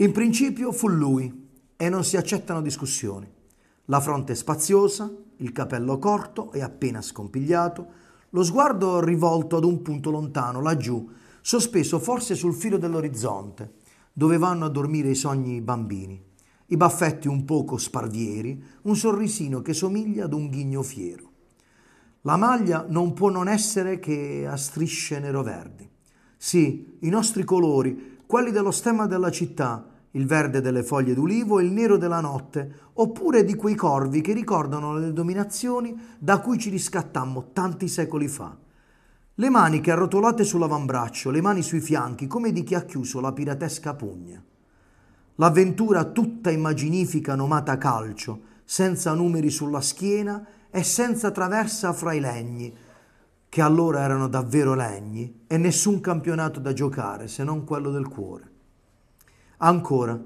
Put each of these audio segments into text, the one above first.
In principio fu lui e non si accettano discussioni. La fronte spaziosa, il capello corto e appena scompigliato, lo sguardo rivolto ad un punto lontano, laggiù, sospeso forse sul filo dell'orizzonte, dove vanno a dormire i sogni bambini. I baffetti un poco sparvieri, un sorrisino che somiglia ad un ghigno fiero. La maglia non può non essere che a strisce nero-verdi. Sì, i nostri colori, quelli dello stemma della città, il verde delle foglie d'ulivo e il nero della notte, oppure di quei corvi che ricordano le dominazioni da cui ci riscattammo tanti secoli fa. Le maniche arrotolate sull'avambraccio, le mani sui fianchi, come di chi ha chiuso la piratesca pugna. L'avventura tutta immaginifica nomata calcio, senza numeri sulla schiena e senza traversa fra i legni, che allora erano davvero legni, e nessun campionato da giocare se non quello del cuore. Ancora,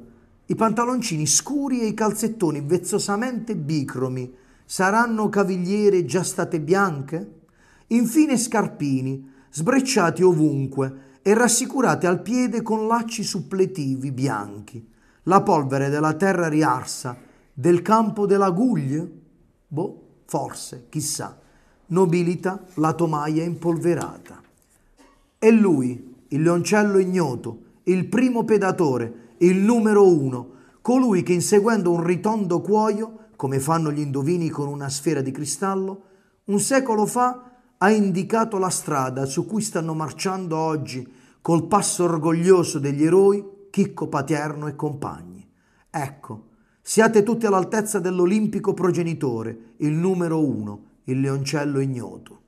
i pantaloncini scuri e i calzettoni vezzosamente bicromi saranno cavigliere già state bianche? Infine scarpini, sbrecciati ovunque e rassicurati al piede con lacci suppletivi bianchi. La polvere della terra riarsa, del campo dell'aguglie? Boh, forse, chissà nobilita la tomaia impolverata. E lui, il leoncello ignoto, il primo pedatore, il numero uno, colui che inseguendo un ritondo cuoio, come fanno gli indovini con una sfera di cristallo, un secolo fa ha indicato la strada su cui stanno marciando oggi, col passo orgoglioso degli eroi, Chicco Paterno e compagni. Ecco, siate tutti all'altezza dell'olimpico progenitore, il numero uno, il leoncello ignoto.